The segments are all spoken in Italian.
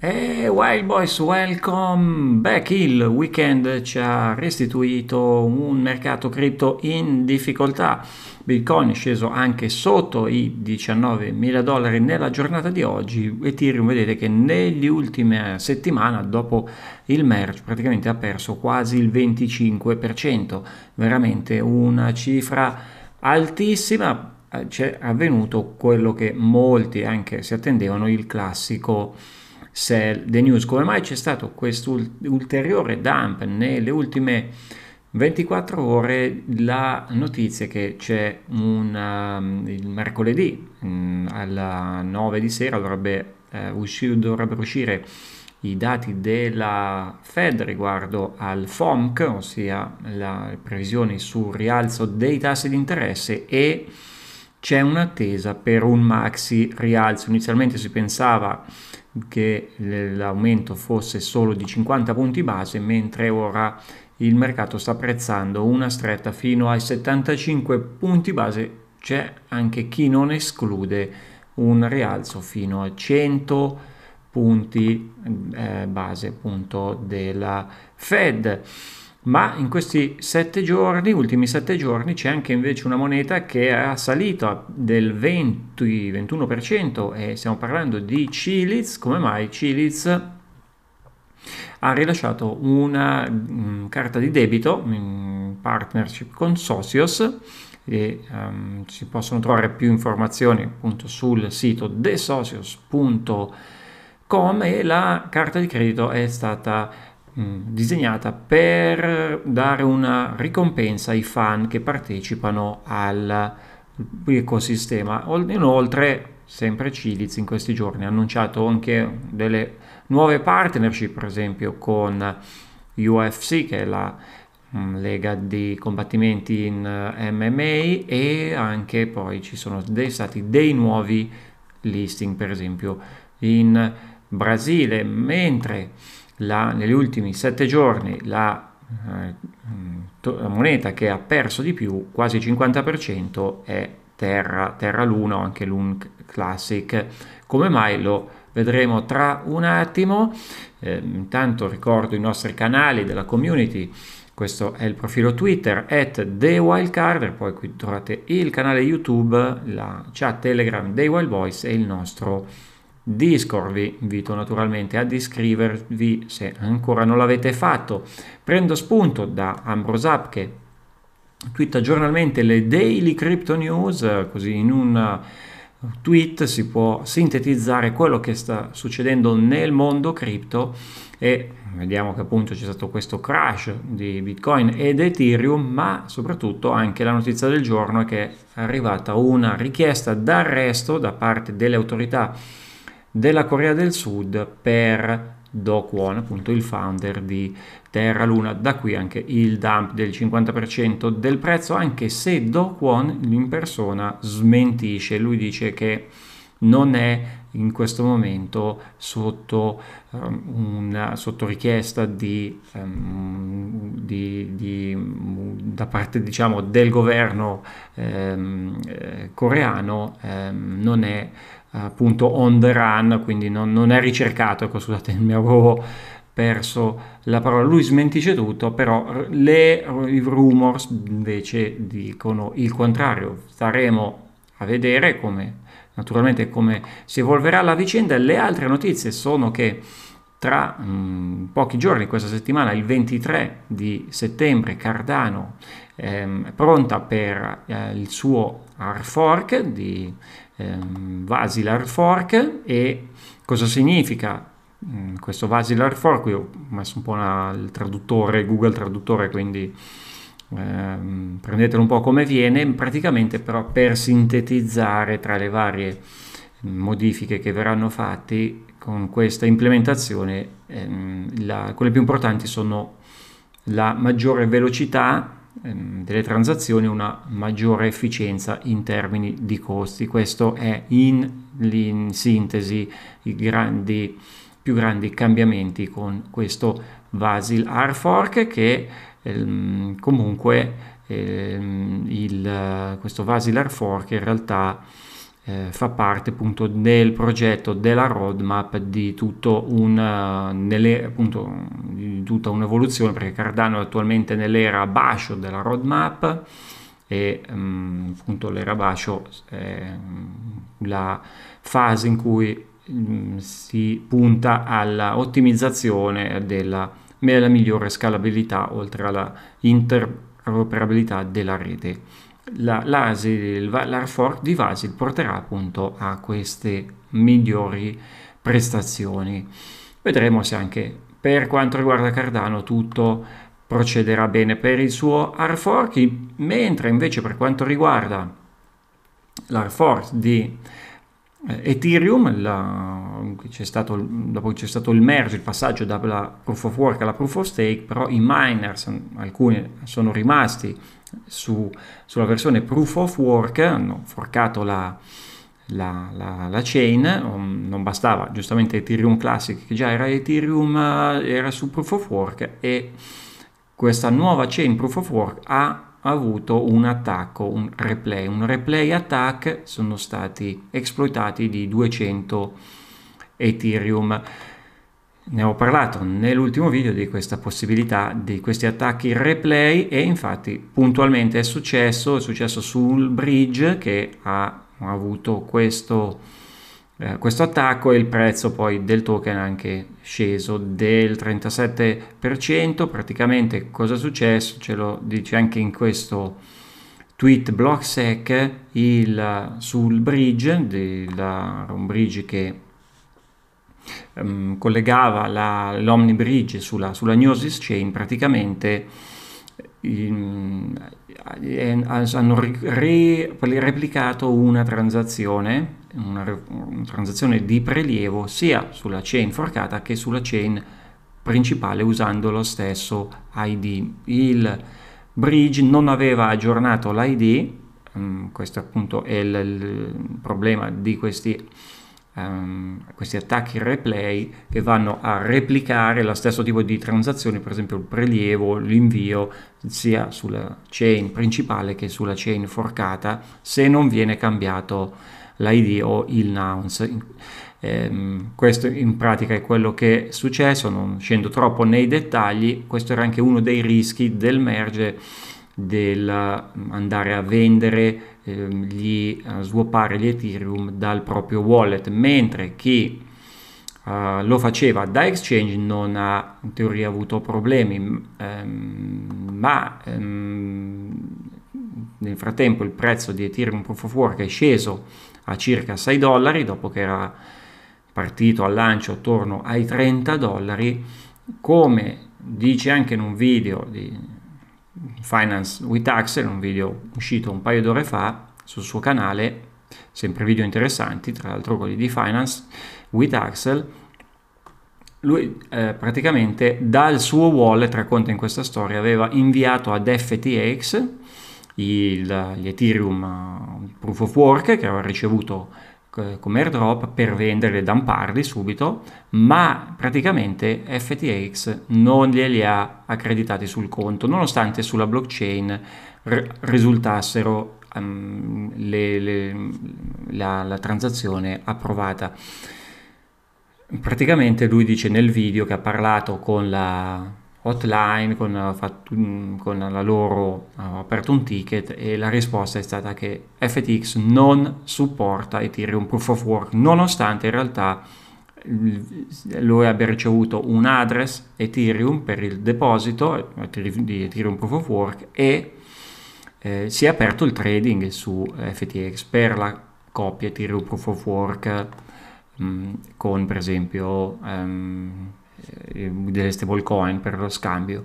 E eh, Wild Boys Welcome Back il weekend ci ha restituito un mercato cripto in difficoltà. Bitcoin è sceso anche sotto i 19.000 dollari nella giornata di oggi. Ethereum vedete che negli ultime settimane dopo il merge praticamente ha perso quasi il 25%, veramente una cifra altissima. Eh, C'è avvenuto quello che molti anche si attendevano, il classico se The News, come mai c'è stato questo ulteriore dump nelle ultime 24 ore la notizia che c'è un, uh, il mercoledì mh, mm, alla 9 di sera dovrebbe, uh, usci- dovrebbero uscire i dati della Fed riguardo al FOMC, ossia le previsioni sul rialzo dei tassi di interesse e c'è un'attesa per un maxi rialzo. Inizialmente si pensava che l'aumento fosse solo di 50 punti base, mentre ora il mercato sta apprezzando una stretta fino ai 75 punti base, c'è anche chi non esclude un rialzo fino a 100 punti eh, base appunto della Fed ma in questi sette giorni, ultimi sette giorni, c'è anche invece una moneta che ha salito del 20-21% e stiamo parlando di Ciliz, come mai Ciliz ha rilasciato una mh, mm, carta di debito in partnership con Socios e um, si possono trovare più informazioni appunto sul sito desocios.com e la carta di credito è stata Mm, disegnata per dare una ricompensa ai fan che partecipano all'ecosistema. Inoltre, sempre Ciliz in questi giorni ha annunciato anche delle nuove partnership, per esempio con UFC, che è la mm, lega di combattimenti in eh, MMA e anche poi ci sono dei, stati dei nuovi listing per esempio in Brasile mentre la, negli ultimi sette giorni la eh, mm, to- moneta che ha perso di più, quasi il 50%, è Terra, Terra Luna o anche Lun Classic. Come mai lo vedremo tra un attimo. Eh, intanto ricordo i nostri canali della community. Questo è il profilo Twitter at TheWildCard, poi qui trovate il canale YouTube, la chat Telegram dei Wild Boys e il nostro Discord. Vi invito naturalmente ad iscrivervi se ancora non l'avete fatto. Prendo spunto da Ambrose Up che twitta giornalmente le daily crypto news, così in un uh, tweet si può sintetizzare quello che sta succedendo nel mondo cripto e vediamo che appunto c'è stato questo crash di Bitcoin ed Ethereum, ma soprattutto anche la notizia del giorno è che è arrivata una richiesta d'arresto da parte delle autorità della Corea del Sud per Do Kwon, appunto il founder di Terra Luna, da qui anche il dump del 50% del prezzo, anche se Do Kwon in persona smentisce, lui dice che non è in questo momento sotto, um, una, sotto richiesta di, um, di, di, da parte diciamo, del governo um, eh, coreano, non è appunto on the run, quindi non, non è ricercato, ecco, scusate, mi avevo perso la parola, lui smentisce tutto, però le, i rumors invece dicono il contrario, staremo a vedere come naturalmente come si evolverà la vicenda. Le altre notizie sono che tra mh, mm, pochi giorni, questa settimana, il 23 di settembre, Cardano ehm, è pronta per eh, il suo hard fork di ehm, Vasilar Fork e cosa significa mh, mm, questo Vasilar Fork? Io ho messo un po' il traduttore, Google traduttore, quindi ehm, prendetelo un po' come viene, praticamente però per sintetizzare tra le varie mm, modifiche che verranno fatte con questa implementazione, ehm, la, quelle più importanti sono la maggiore velocità ehm, delle transazioni e una maggiore efficienza in termini di costi questo è in, in sintesi i grandi, più grandi cambiamenti con questo Vasil R-Fork che ehm, comunque ehm, il, questo Vasilar Fork in realtà eh, fa parte appunto del progetto della roadmap di, un, nelle, appunto, di tutta un'evoluzione perché Cardano è attualmente nell'era bascio della roadmap e um, appunto l'era bascio è ehm, la fase in cui ehm, si punta all'ottimizzazione della e la migliore scalabilità oltre alla interoperabilità della rete. La, l'ARFORC di Vasil porterà appunto a queste migliori prestazioni. Vedremo se anche per quanto riguarda Cardano tutto procederà bene per il suo ARFORC, mentre invece per quanto riguarda l'ARFORC di eh, Ethereum, la c'è stato, dopo c'è stato il merge, il passaggio dalla proof of work alla proof of stake, però i miners, alcuni sono rimasti su, sulla versione proof of work, hanno forcato la, la, la, la, chain, um, non bastava, giustamente Ethereum Classic che già era Ethereum, eh, era su Proof of Work e questa nuova chain Proof of Work ha avuto un attacco, un replay, un replay attack sono stati esploitati di 200 Ethereum. Ne ho parlato nell'ultimo video di questa possibilità di questi attacchi replay e infatti puntualmente è successo, è successo sul bridge che ha avuto questo, eh, questo attacco e il prezzo poi del token è anche sceso del 37%, praticamente cosa è successo ce lo dice anche in questo tweet blocksec il, sul bridge, del, un bridge che ehm, collegava la, l'Omni sulla, sulla Gnosis Chain, praticamente in, in, eh, hanno re, replicato una transazione, una, una transazione di prelievo sia sulla chain forcata che sulla chain principale usando lo stesso ID. Il bridge non aveva aggiornato l'ID, mm, questo appunto è il, il problema di questi um, questi attacchi replay che vanno a replicare lo stesso tipo di transazioni, per esempio il prelievo, l'invio, sia sulla chain principale che sulla chain forcata, se non viene cambiato l'ID o il nouns. Ehm, questo in pratica è quello che è successo, non scendo troppo nei dettagli, questo era anche uno dei rischi del merge dell'andare a vendere, ehm, gli, a swappare gli Ethereum dal proprio wallet, mentre chi Uh, lo faceva da exchange non ha in teoria avuto problemi um, ma um, nel frattempo il prezzo di Ethereum Proof of Work è sceso a circa 6 dollari dopo che era partito al lancio attorno ai 30 dollari come dice anche in un video di Finance with Axel, un video uscito un paio d'ore fa sul suo canale, sempre video interessanti, tra l'altro quelli di Finance with Axel, lui eh, praticamente dal suo wallet, racconta in questa storia, aveva inviato ad FTX il, gli Ethereum uh, Proof of Work che aveva ricevuto eh, come airdrop per venderli e dumparli subito, ma praticamente FTX non glieli ha accreditati sul conto, nonostante sulla blockchain r- risultassero um, le, le, la, la transazione approvata. Praticamente lui dice nel video che ha parlato con la hotline, con, eh, mm, con la loro hanno eh, aperto un ticket e la risposta è stata che FTX non supporta Ethereum Proof of Work, nonostante in realtà lui abbia ricevuto un address Ethereum per il deposito eh, di Ethereum Proof of Work e eh, si è aperto il trading su FTX per la coppia Ethereum Proof of Work mh, mm, con per esempio um, delle eh, stablecoin per lo scambio.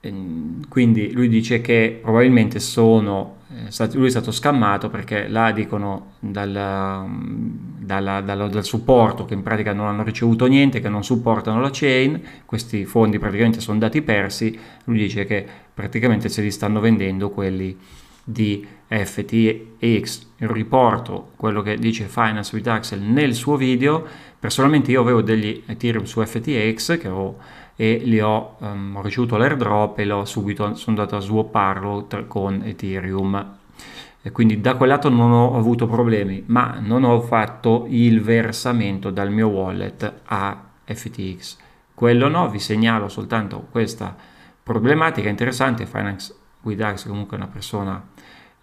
Quindi lui dice che probabilmente sono, eh, lui è stato scammato perché là dicono dalla, dalla, dalla, dal supporto che in pratica non hanno ricevuto niente, che non supportano la chain, questi fondi praticamente sono dati persi, lui dice che praticamente se li stanno vendendo quelli di FTX. Riporto quello che dice Finance with Axel nel suo video. Personalmente io avevo degli Ethereum su FTX che ho, e li ho, um, ho ricevuto l'airdrop e l'ho subito, sono andato a swapparlo tra, con Ethereum. E quindi da quel lato non ho avuto problemi, ma non ho fatto il versamento dal mio wallet a FTX. Quello no, vi segnalo soltanto questa problematica interessante. Finance Guidaris comunque una persona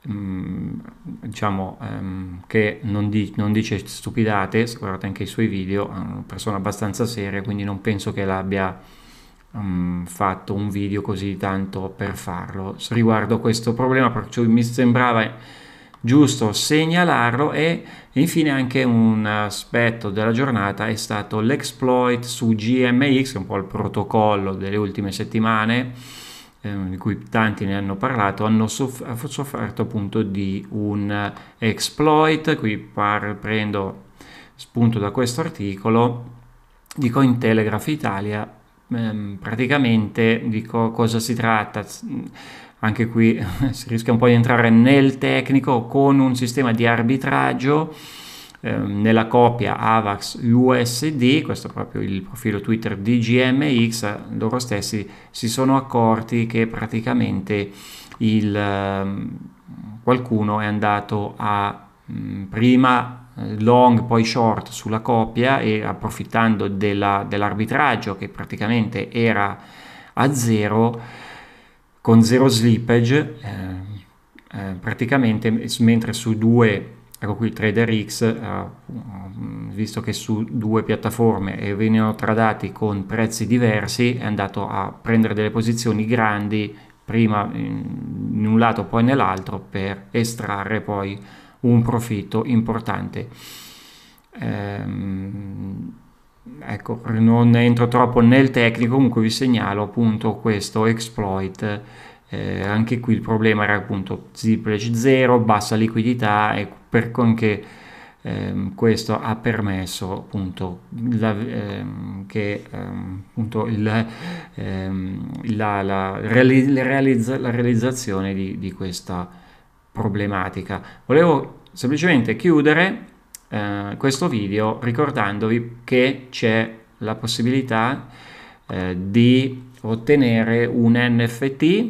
mm, diciamo ehm, che non, di, non, dice stupidate, se guardate anche i suoi video, è una persona abbastanza seria, quindi non penso che l'abbia um, fatto un video così tanto per farlo riguardo questo problema, perciò mi sembrava giusto segnalarlo e infine anche un aspetto della giornata è stato l'exploit su GMX, un po' il protocollo delle ultime settimane Ehm, di cui tanti ne hanno parlato, hanno soff- sofferto appunto di un exploit, qui par- prendo spunto da questo articolo, di Cointelegraph Italia, ehm, praticamente di co- cosa si tratta anche qui si rischia un po' di entrare nel tecnico con un sistema di arbitraggio Ehm, nella copia AVAX USD, questo è proprio il profilo Twitter di GMX, loro stessi si sono accorti che praticamente il, ehm, qualcuno è andato a mm, prima eh, long poi short sulla copia e approfittando della, dell'arbitraggio che praticamente era a zero con zero slippage eh, eh, praticamente mentre su due ecco qui TraderX, eh, mm, visto che su due piattaforme venivano tradati con prezzi diversi, è andato a prendere delle posizioni grandi, prima in un lato poi nell'altro, per estrarre poi un profitto importante. Ehm, ecco, non entro troppo nel tecnico, comunque vi segnalo appunto questo exploit. Eh, anche qui il problema era appunto Zipledge 0, bassa liquidità e per che ehm, questo ha permesso appunto la, ehm, che ehm, appunto il, ehm, la, la, reali- realizza- la, realizzazione di, di, questa problematica. Volevo semplicemente chiudere eh, questo video ricordandovi che c'è la possibilità eh, di ottenere un NFT, eh,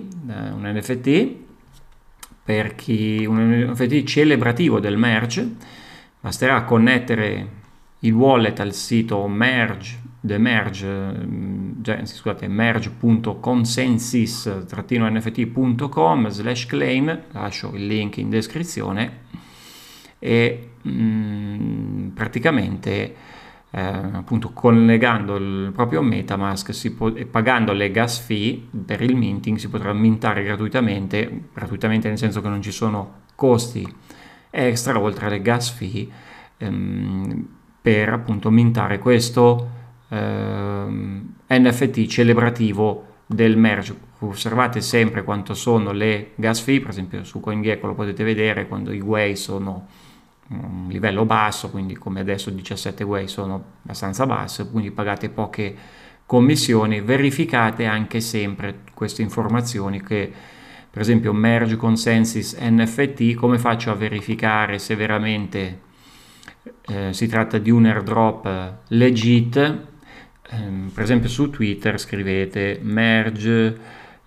un NFT per chi un NFT celebrativo del merge, basterà connettere il wallet al sito merge, the merge mm, cioè, scusate, merge.consensus-nft.com slash claim, lascio il link in descrizione, e mh, mm, praticamente eh, appunto collegando il proprio Metamask po- e pagando le gas fee per il minting si potrà mintare gratuitamente, gratuitamente nel senso che non ci sono costi extra oltre alle gas fee ehm, per appunto mintare questo ehm, NFT celebrativo del merge. Osservate sempre quanto sono le gas fee, per esempio su CoinGecko lo potete vedere quando i way sono un livello basso, quindi come adesso 17 way sono abbastanza basse, quindi pagate poche commissioni, verificate anche sempre queste informazioni che per esempio merge consensus NFT, come faccio a verificare se veramente eh, si tratta di un airdrop legit? Eh, per esempio su Twitter scrivete merge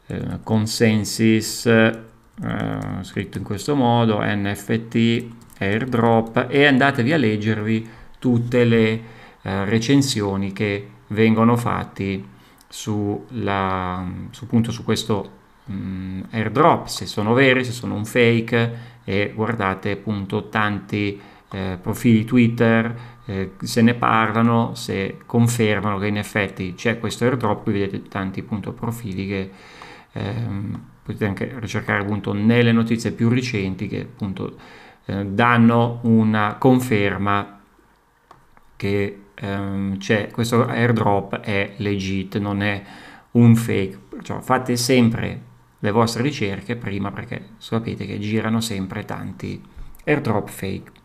eh, consensus eh, scritto in questo modo NFT airdrop e andatevi a leggervi tutte le eh, recensioni che vengono fatte su, su, questo mh, mm, airdrop, se sono veri, se sono un fake e guardate appunto tanti eh, profili Twitter eh, se ne parlano, se confermano che in effetti c'è questo airdrop, qui vedete tanti appunto profili che ehm, potete anche ricercare appunto nelle notizie più recenti che appunto eh, danno una conferma che ehm, questo airdrop è legit, non è un fake. Cioè, fate sempre le vostre ricerche prima perché sapete che girano sempre tanti airdrop fake.